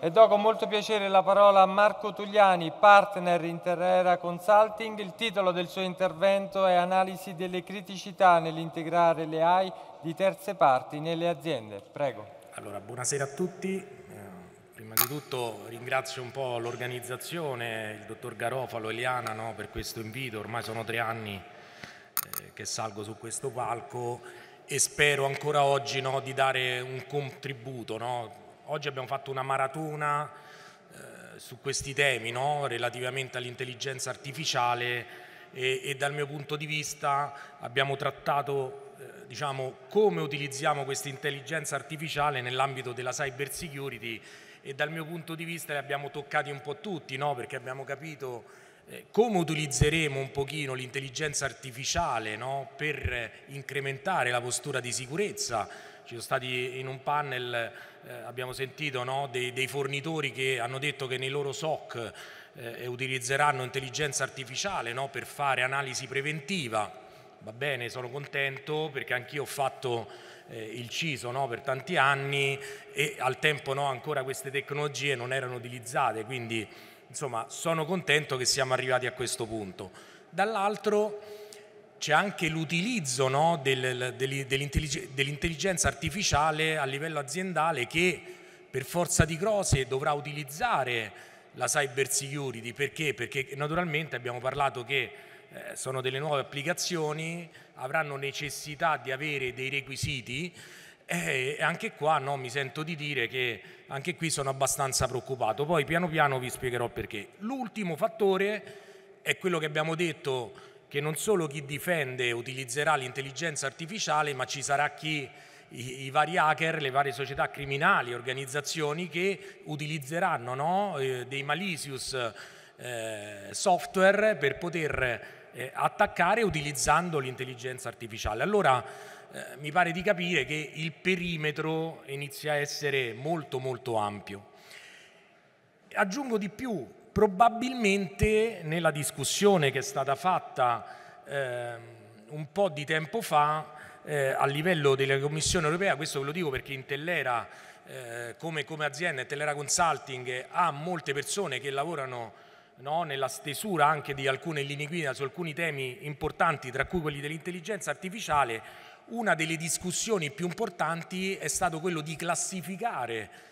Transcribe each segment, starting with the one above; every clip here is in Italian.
E do con molto piacere la parola a Marco Tugliani, partner in Terrera Consulting. Il titolo del suo intervento è Analisi delle criticità nell'integrare le AI di terze parti nelle aziende. Prego. Allora, buonasera a tutti. Eh, prima di tutto ringrazio un po' l'organizzazione, il dottor Garofalo, Eliana, no, per questo invito. Ormai sono tre anni eh, che salgo su questo palco e spero ancora oggi no, di dare un contributo. No, Oggi abbiamo fatto una maratona eh, su questi temi no? relativamente all'intelligenza artificiale e, e, dal mio punto di vista abbiamo trattato eh, diciamo, come utilizziamo questa intelligenza artificiale nell'ambito della cyber security e dal mio punto di vista li abbiamo toccati un po' tutti no? perché abbiamo capito eh, come utilizzeremo un pochino l'intelligenza artificiale no? per incrementare la postura di sicurezza ci sono stati in un panel, eh, abbiamo sentito no, dei, dei, fornitori che hanno detto che nei loro SOC eh, utilizzeranno intelligenza artificiale no, per fare analisi preventiva. Va bene, sono contento perché anch'io ho fatto eh, il CISO no, per tanti anni e al tempo ancora queste tecnologie non erano utilizzate, quindi insomma sono contento che siamo arrivati a questo punto. Dall'altro c'è anche l'utilizzo no, del, dell'intelligenza artificiale a livello aziendale che per forza di cose dovrà utilizzare la cyber security. Perché? Perché naturalmente abbiamo parlato che eh, sono delle nuove applicazioni, avranno necessità di avere dei requisiti eh, e anche qua no, mi sento di dire che anche qui sono abbastanza preoccupato. Poi piano piano vi spiegherò perché. L'ultimo fattore è quello che abbiamo detto che non solo chi difende utilizzerà l'intelligenza artificiale, ma ci sarà chi i, i, vari hacker, le varie società criminali, organizzazioni che utilizzeranno no, eh, dei malicious eh, software per poter eh, attaccare utilizzando l'intelligenza artificiale. Allora eh, mi pare di capire che il perimetro inizia a essere molto molto ampio. Aggiungo di più, probabilmente nella discussione che è stata fatta eh, un po' di tempo fa eh, a livello della Commissione europea, questo ve lo dico perché Intellera eh, come, come, azienda, Intellera Consulting, ha molte persone che lavorano no, nella stesura anche di alcune linee guida su alcuni temi importanti, tra cui quelli dell'intelligenza artificiale, una delle discussioni più importanti è stato quello di classificare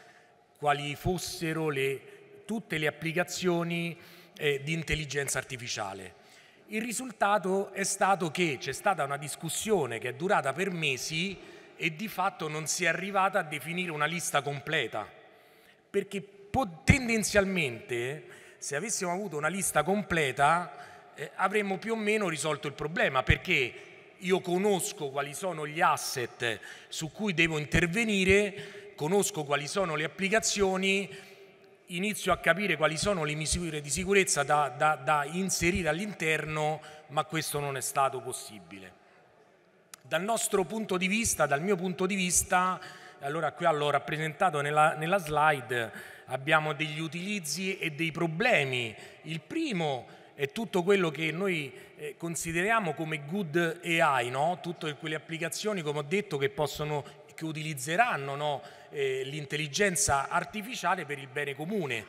quali fossero le tutte le applicazioni eh, di intelligenza artificiale. Il risultato è stato che c'è stata una discussione che è durata per mesi e di fatto non si è arrivata a definire una lista completa, perché tendenzialmente se avessimo avuto una lista completa eh, avremmo più o meno risolto il problema, perché io conosco quali sono gli asset su cui devo intervenire, conosco quali sono le applicazioni inizio a capire quali sono le misure di sicurezza da, da, da inserire all'interno, ma questo non è stato possibile. Dal nostro punto di vista, dal mio punto di vista, allora qui l'ho rappresentato nella, nella slide, abbiamo degli utilizzi e dei problemi. Il primo è tutto quello che noi eh, consideriamo come good AI, no? tutte quelle applicazioni, come ho detto, che possono che utilizzeranno no, eh, l'intelligenza artificiale per il bene comune.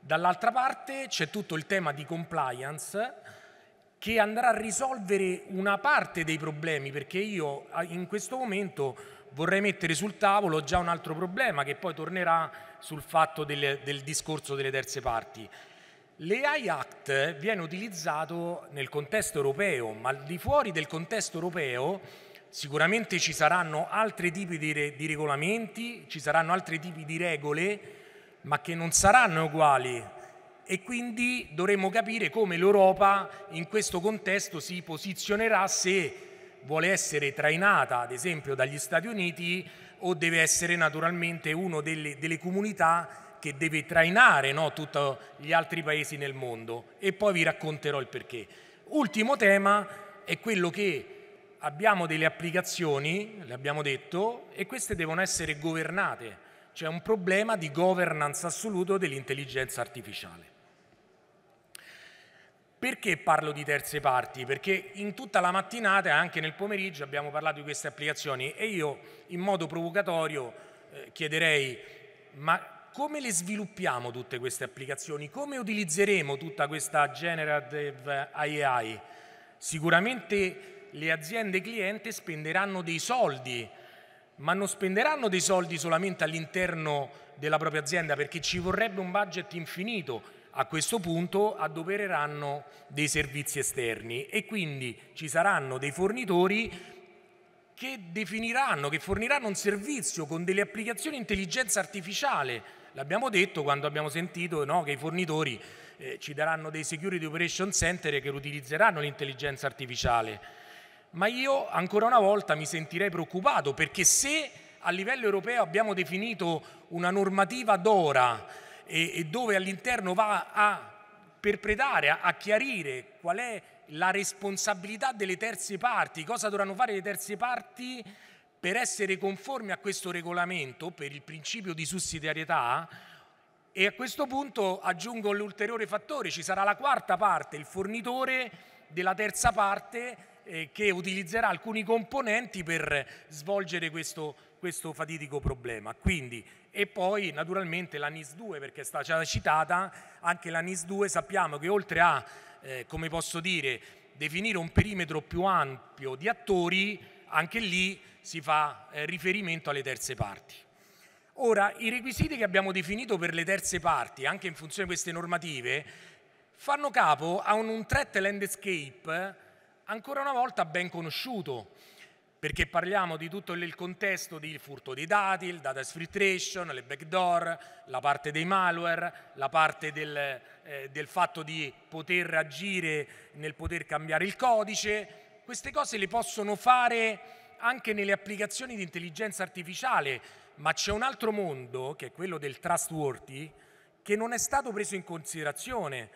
Dall'altra parte c'è tutto il tema di compliance che andrà a risolvere una parte dei problemi, perché io in questo momento vorrei mettere sul tavolo già un altro problema che poi tornerà sul fatto del, del discorso delle terze parti. L'AI Act viene utilizzato nel contesto europeo, ma al di fuori del contesto europeo Sicuramente ci saranno altri tipi di, re, di regolamenti, ci saranno altri tipi di regole, ma che non saranno uguali e quindi dovremo capire come l'Europa in questo contesto si posizionerà se vuole essere trainata ad esempio dagli Stati Uniti o deve essere naturalmente una delle, delle, comunità che deve trainare no, tutti gli altri paesi nel mondo e poi vi racconterò il perché. Ultimo tema è quello che abbiamo delle applicazioni, le abbiamo detto, e queste devono essere governate. C'è un problema di governance assoluto dell'intelligenza artificiale. Perché parlo di terze parti? Perché in tutta la mattinata e anche nel pomeriggio abbiamo parlato di queste applicazioni e io in modo provocatorio eh, chiederei ma come le sviluppiamo tutte queste applicazioni? Come utilizzeremo tutta questa generative AI? Sicuramente le aziende cliente spenderanno dei soldi, ma non spenderanno dei soldi solamente all'interno della propria azienda perché ci vorrebbe un budget infinito. A questo punto adopereranno dei servizi esterni e quindi ci saranno dei fornitori che definiranno, che forniranno un servizio con delle applicazioni di intelligenza artificiale. L'abbiamo detto quando abbiamo sentito no, che i fornitori eh, ci daranno dei security operation center che utilizzeranno l'intelligenza artificiale ma io ancora una volta mi sentirei preoccupato perché se a livello europeo abbiamo definito una normativa d'ora e, e dove all'interno va a perpretare, a, a chiarire qual è la responsabilità delle terze parti, cosa dovranno fare le terze parti per essere conformi a questo regolamento, per il principio di sussidiarietà, e a questo punto aggiungo l'ulteriore fattore, ci sarà la quarta parte, il fornitore della terza parte eh, che utilizzerà alcuni componenti per svolgere questo, questo fatidico problema. Quindi, e poi naturalmente la NIS 2 perché è stata citata, anche la NIS 2 sappiamo che oltre a, eh, come posso dire, definire un perimetro più ampio di attori, anche lì si fa eh, riferimento alle terze parti. Ora, i requisiti che abbiamo definito per le terze parti, anche in funzione di queste normative, fanno capo a un, un threat landscape ancora una volta ben conosciuto, perché parliamo di tutto il contesto del furto dei dati, il data exfiltration, le backdoor, la parte dei malware, la parte del, eh, del fatto di poter agire nel poter cambiare il codice. Queste cose le possono fare anche nelle applicazioni di intelligenza artificiale, ma c'è un altro mondo, che è quello del trustworthy, che non è stato preso in considerazione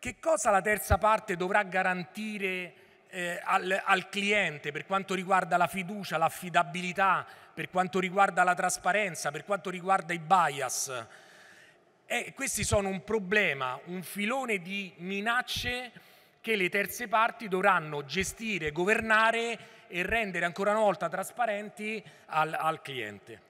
che cosa la terza parte dovrà garantire eh, al, al cliente per quanto riguarda la fiducia, l'affidabilità, per quanto riguarda la trasparenza, per quanto riguarda i bias? E questi sono un problema, un filone di minacce che le terze parti dovranno gestire, governare e rendere ancora una volta trasparenti al, al cliente.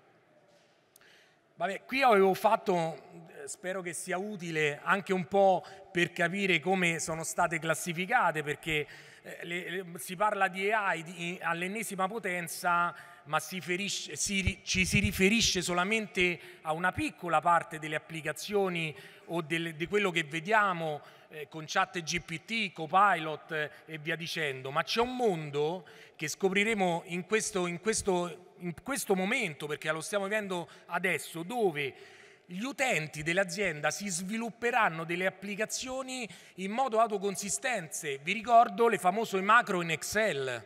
Vabbè, qui avevo fatto, eh, spero che sia utile anche un po' per capire come sono state classificate, perché eh, le, le, si parla di AI di, all'ennesima potenza, ma si ferisce, si, ci si riferisce solamente a una piccola parte delle applicazioni o del, di quello che vediamo eh, con chat GPT, copilot eh, e via dicendo, ma c'è un mondo che scopriremo in questo, in questo in questo momento, perché lo stiamo vivendo adesso, dove gli utenti dell'azienda si svilupperanno delle applicazioni in modo autoconsistente. Vi ricordo le famose macro in Excel.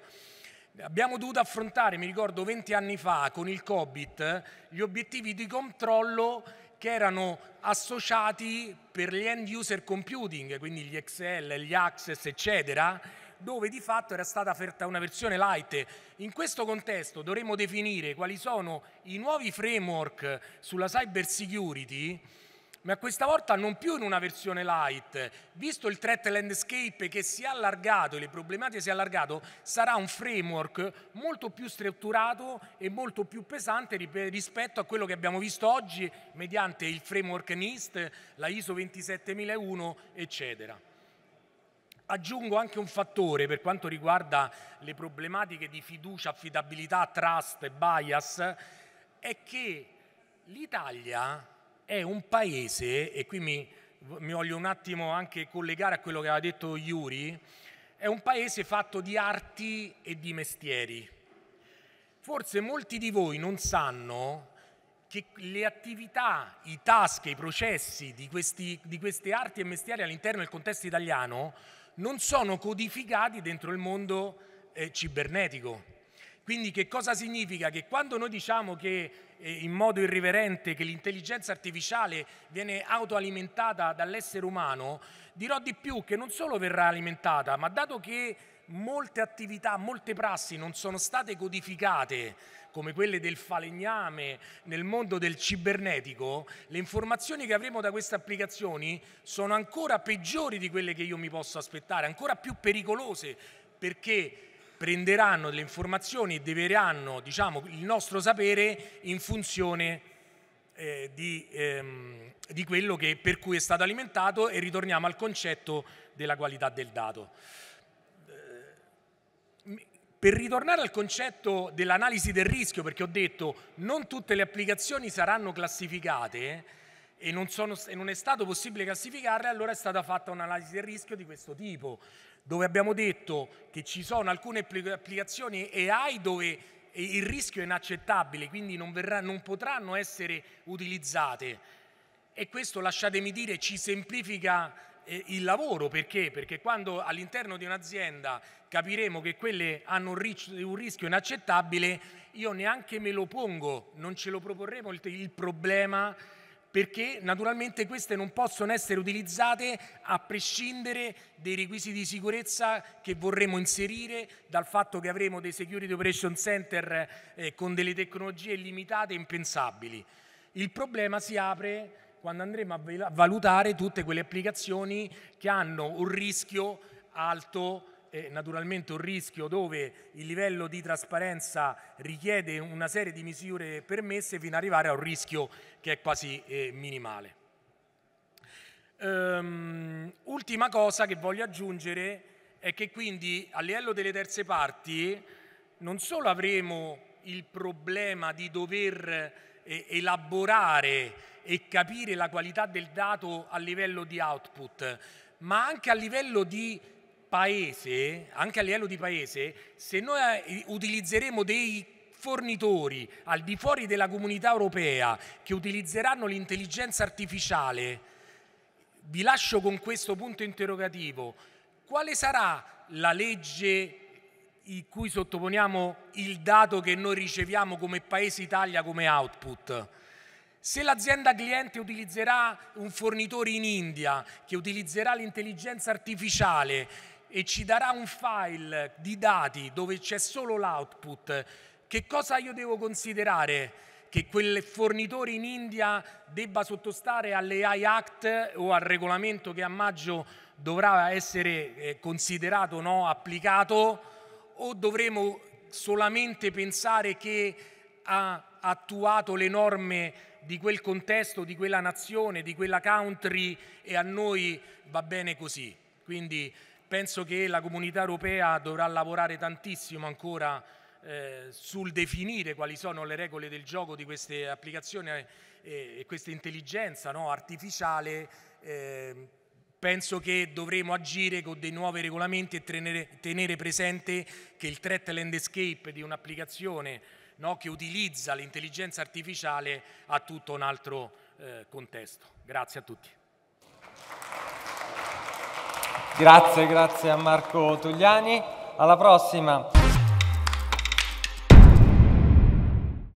Abbiamo dovuto affrontare, mi ricordo 20 anni fa, con il Cobit, gli obiettivi di controllo che erano associati per gli end user computing, quindi gli Excel, gli Access, eccetera, dove di fatto era stata offerta una versione light. In questo contesto dovremmo definire quali sono i nuovi framework sulla cyber security ma questa volta non più in una versione light. Visto il threat landscape che si è allargato e le problematiche si è allargato, sarà un framework molto più strutturato e molto più pesante rispetto a quello che abbiamo visto oggi mediante il framework NIST, la ISO 27001, eccetera. Aggiungo anche un fattore per quanto riguarda le problematiche di fiducia, affidabilità, trust e bias, è che l'Italia è un paese, e qui mi, mi voglio un attimo anche collegare a quello che aveva detto Iuri, è un paese fatto di arti e di mestieri. Forse molti di voi non sanno che le attività, i task, i processi di, questi, di queste arti e mestieri all'interno del contesto italiano non sono codificati dentro il mondo eh, cibernetico. Quindi che cosa significa? Che quando noi diciamo che eh, in modo irriverente che l'intelligenza artificiale viene autoalimentata dall'essere umano, dirò di più che non solo verrà alimentata, ma dato che molte attività, molte prassi non sono state codificate come quelle del falegname nel mondo del cibernetico, le informazioni che avremo da queste applicazioni sono ancora peggiori di quelle che io mi posso aspettare, ancora più pericolose perché prenderanno delle informazioni e deveranno diciamo, il nostro sapere in funzione eh, di, ehm, di quello che, per cui è stato alimentato e ritorniamo al concetto della qualità del dato. Per ritornare al concetto dell'analisi del rischio, perché ho detto non tutte le applicazioni saranno classificate eh, e non, sono, e non è stato possibile classificarle, allora è stata fatta un'analisi del rischio di questo tipo, dove abbiamo detto che ci sono alcune applicazioni AI dove il rischio è inaccettabile, quindi non, verrà, non potranno essere utilizzate. E questo, lasciatemi dire, ci semplifica il lavoro perché? Perché quando all'interno di un'azienda capiremo che quelle hanno un, rischio inaccettabile, io neanche me lo pongo, non ce lo proporremo il, problema perché naturalmente queste non possono essere utilizzate a prescindere dai requisiti di sicurezza che vorremmo inserire, dal fatto che avremo dei security operation center eh, con delle tecnologie limitate e impensabili. Il problema si apre quando andremo a valutare tutte quelle applicazioni che hanno un rischio alto naturalmente un rischio dove il livello di trasparenza richiede una serie di misure permesse fino ad arrivare a un rischio che è quasi eh, minimale. Um, ultima cosa che voglio aggiungere è che quindi a livello delle terze parti non solo avremo il problema di dover eh, elaborare e capire la qualità del dato a livello di output, ma anche a livello di paese, anche a livello di paese, se noi eh, utilizzeremo dei fornitori al di fuori della comunità europea che utilizzeranno l'intelligenza artificiale, vi lascio con questo punto interrogativo, quale sarà la legge in cui sottoponiamo il dato che noi riceviamo come Paese Italia come output? Se l'azienda cliente utilizzerà un fornitore in India che utilizzerà l'intelligenza artificiale e ci darà un file di dati dove c'è solo l'output, che cosa io devo considerare? che quel fornitore in India debba sottostare alle AI Act o al regolamento che a maggio dovrà essere eh, considerato no, applicato o dovremo solamente pensare che ha attuato le norme di quel contesto, di quella nazione, di quella country e a noi va bene così. Quindi penso che la comunità europea dovrà lavorare tantissimo ancora eh, sul definire quali sono le regole del gioco di queste applicazioni eh, e, e questa intelligenza no, artificiale. Eh, penso che dovremo agire con dei nuovi regolamenti e tenere, tenere presente che il threat landscape di un'applicazione no? che utilizza l'intelligenza artificiale a tutto un altro eh, contesto. Grazie a tutti. Grazie, grazie a Marco Togliani. Alla prossima.